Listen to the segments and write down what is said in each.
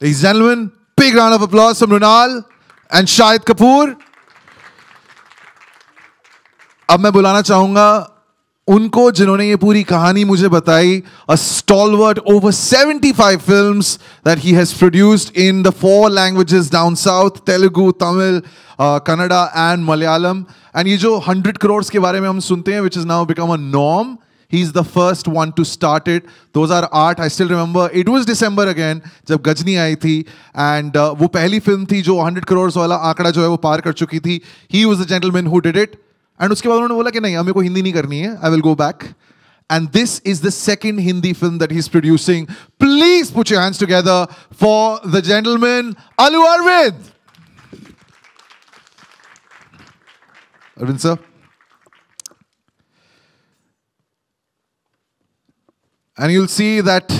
Ladies and gentlemen, big round of applause from Runal and Shahid Kapoor. अब मैं बुलाना चाहूंगा उनको जिन्होंने ये पूरी कहानी मुझे बताई a stalwart over 75 films that he has produced in the four languages down south Telugu Tamil Kannada and Malayalam and ये जो 100 करोड़ के बारे में हम सुनते हैं which is now become a norm He's the first one to start it. Those are art. I still remember. It was December again, जब गजनी आई थी and uh, वो पहली फिल्म थी जो 100 करोड़ वाला आंकड़ा जो है वो पार कर चुकी थी He was the gentleman who did it. And उसके बाद उन्होंने बोला कि नहीं हमें को हिंदी नहीं करनी है I will go back And this is the second Hindi film that he's producing. Please put your hands together for the gentleman, Alu Arvind. Arvind, sir. And you'll see that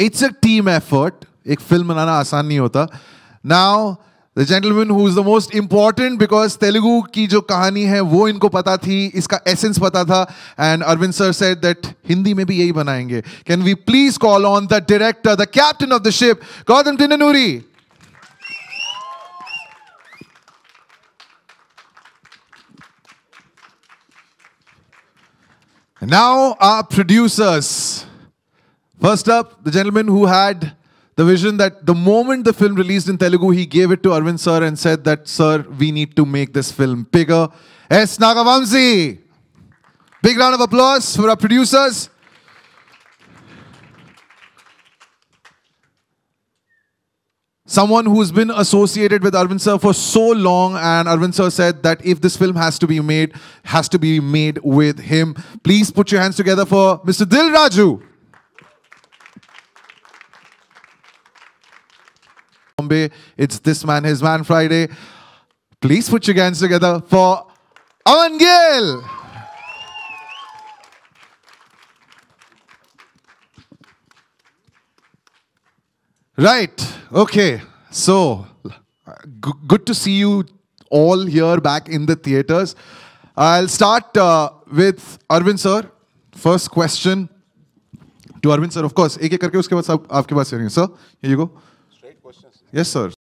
it's a team effort एक film बनाना आसान नहीं होता now the gentleman who is the most important because Telugu की जो कहानी है वो इनको पता थी इसका एसेंस पता था and Arvind sir said that Hindi में भी यही बनाएंगे can we please call on the director the captain of the ship Gautham Tinnanuri Now our producers. First up, the gentleman who had the vision that the moment the film released in Telugu, he gave it to Arvind sir and said that, sir, we need to make this film bigger. S. Nagavamsi. Big round of applause for our producers. Someone who's been associated with Arvind sir for so long and Arvind sir said that if this film has to be made, has to be made with him. Please put your hands together for Mr. Dil Raju. Bombay. It's This Man, His Man Friday. Please put your hands together for Aman Gill. Right. Okay. So, good to see you all here back in the theaters. I'll start uh, with Arvind sir. First question to Arvind sir. Of course, Okay. एक करके उसके बाद सब आपके पास Here you go. Yes, sir.